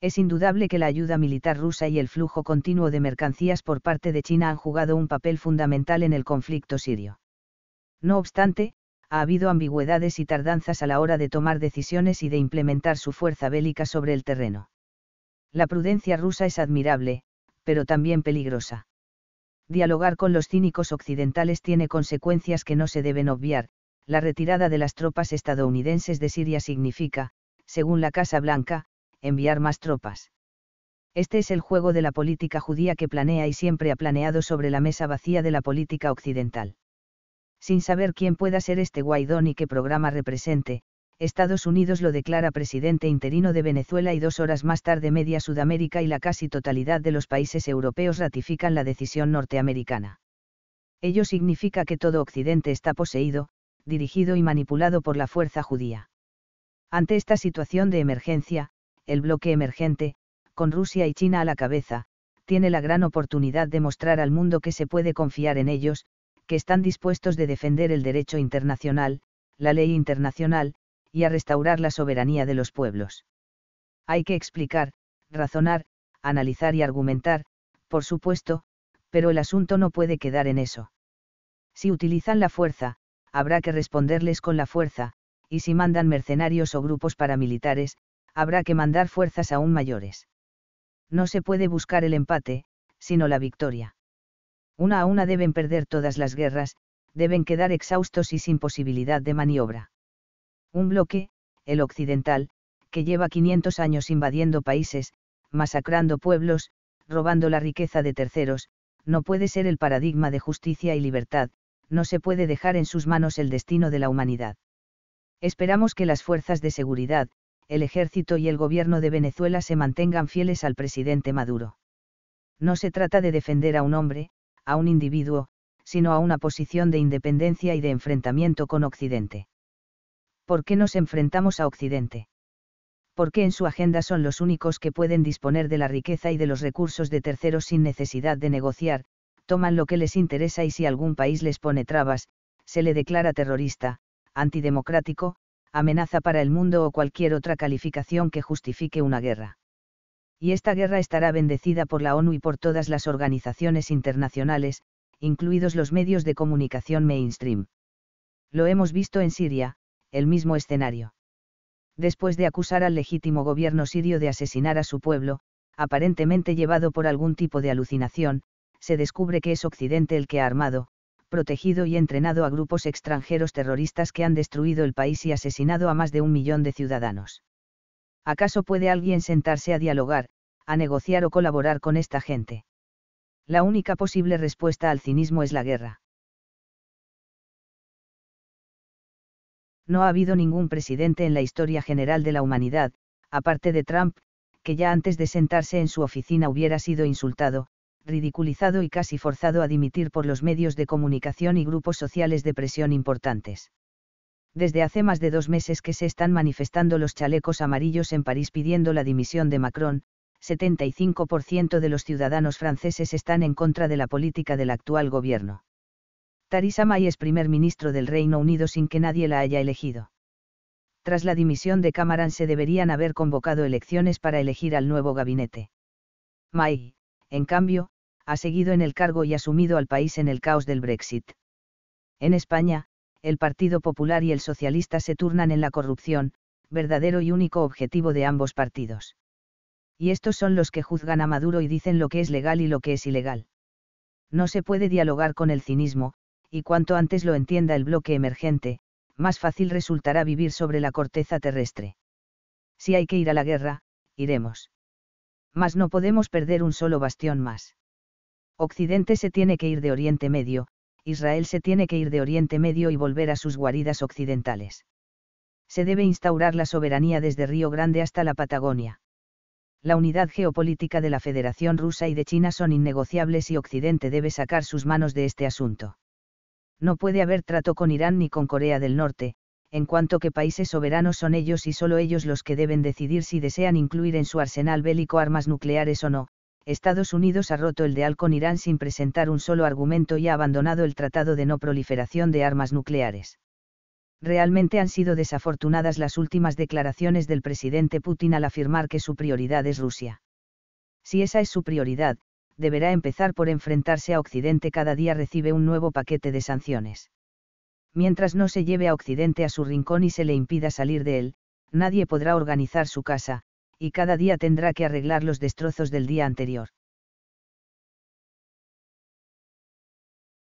Es indudable que la ayuda militar rusa y el flujo continuo de mercancías por parte de China han jugado un papel fundamental en el conflicto sirio. No obstante, ha habido ambigüedades y tardanzas a la hora de tomar decisiones y de implementar su fuerza bélica sobre el terreno. La prudencia rusa es admirable, pero también peligrosa. Dialogar con los cínicos occidentales tiene consecuencias que no se deben obviar. La retirada de las tropas estadounidenses de Siria significa, según la Casa Blanca, enviar más tropas. Este es el juego de la política judía que planea y siempre ha planeado sobre la mesa vacía de la política occidental. Sin saber quién pueda ser este Guaidó ni qué programa represente, Estados Unidos lo declara presidente interino de Venezuela y dos horas más tarde media Sudamérica y la casi totalidad de los países europeos ratifican la decisión norteamericana. Ello significa que todo Occidente está poseído, dirigido y manipulado por la fuerza judía. Ante esta situación de emergencia, el bloque emergente, con Rusia y China a la cabeza, tiene la gran oportunidad de mostrar al mundo que se puede confiar en ellos, que están dispuestos de defender el derecho internacional, la ley internacional, y a restaurar la soberanía de los pueblos. Hay que explicar, razonar, analizar y argumentar, por supuesto, pero el asunto no puede quedar en eso. Si utilizan la fuerza, habrá que responderles con la fuerza, y si mandan mercenarios o grupos paramilitares, habrá que mandar fuerzas aún mayores. No se puede buscar el empate, sino la victoria. Una a una deben perder todas las guerras, deben quedar exhaustos y sin posibilidad de maniobra. Un bloque, el occidental, que lleva 500 años invadiendo países, masacrando pueblos, robando la riqueza de terceros, no puede ser el paradigma de justicia y libertad, no se puede dejar en sus manos el destino de la humanidad. Esperamos que las fuerzas de seguridad, el ejército y el gobierno de Venezuela se mantengan fieles al presidente Maduro. No se trata de defender a un hombre, a un individuo, sino a una posición de independencia y de enfrentamiento con Occidente. ¿por qué nos enfrentamos a Occidente? ¿Por qué en su agenda son los únicos que pueden disponer de la riqueza y de los recursos de terceros sin necesidad de negociar, toman lo que les interesa y si algún país les pone trabas, se le declara terrorista, antidemocrático, amenaza para el mundo o cualquier otra calificación que justifique una guerra. Y esta guerra estará bendecida por la ONU y por todas las organizaciones internacionales, incluidos los medios de comunicación mainstream. Lo hemos visto en Siria, el mismo escenario. Después de acusar al legítimo gobierno sirio de asesinar a su pueblo, aparentemente llevado por algún tipo de alucinación, se descubre que es Occidente el que ha armado, protegido y entrenado a grupos extranjeros terroristas que han destruido el país y asesinado a más de un millón de ciudadanos. ¿Acaso puede alguien sentarse a dialogar, a negociar o colaborar con esta gente? La única posible respuesta al cinismo es la guerra. no ha habido ningún presidente en la historia general de la humanidad, aparte de Trump, que ya antes de sentarse en su oficina hubiera sido insultado, ridiculizado y casi forzado a dimitir por los medios de comunicación y grupos sociales de presión importantes. Desde hace más de dos meses que se están manifestando los chalecos amarillos en París pidiendo la dimisión de Macron, 75% de los ciudadanos franceses están en contra de la política del actual gobierno. Tarisa May es primer ministro del Reino Unido sin que nadie la haya elegido. Tras la dimisión de Cameron se deberían haber convocado elecciones para elegir al nuevo gabinete. May, en cambio, ha seguido en el cargo y ha al país en el caos del Brexit. En España, el Partido Popular y el Socialista se turnan en la corrupción, verdadero y único objetivo de ambos partidos. Y estos son los que juzgan a Maduro y dicen lo que es legal y lo que es ilegal. No se puede dialogar con el cinismo, y cuanto antes lo entienda el bloque emergente, más fácil resultará vivir sobre la corteza terrestre. Si hay que ir a la guerra, iremos. Mas no podemos perder un solo bastión más. Occidente se tiene que ir de Oriente Medio, Israel se tiene que ir de Oriente Medio y volver a sus guaridas occidentales. Se debe instaurar la soberanía desde Río Grande hasta la Patagonia. La unidad geopolítica de la Federación Rusa y de China son innegociables y Occidente debe sacar sus manos de este asunto no puede haber trato con Irán ni con Corea del Norte, en cuanto que países soberanos son ellos y solo ellos los que deben decidir si desean incluir en su arsenal bélico armas nucleares o no. Estados Unidos ha roto el deal con Irán sin presentar un solo argumento y ha abandonado el Tratado de No Proliferación de Armas Nucleares. Realmente han sido desafortunadas las últimas declaraciones del presidente Putin al afirmar que su prioridad es Rusia. Si esa es su prioridad, deberá empezar por enfrentarse a Occidente cada día recibe un nuevo paquete de sanciones. Mientras no se lleve a Occidente a su rincón y se le impida salir de él, nadie podrá organizar su casa, y cada día tendrá que arreglar los destrozos del día anterior.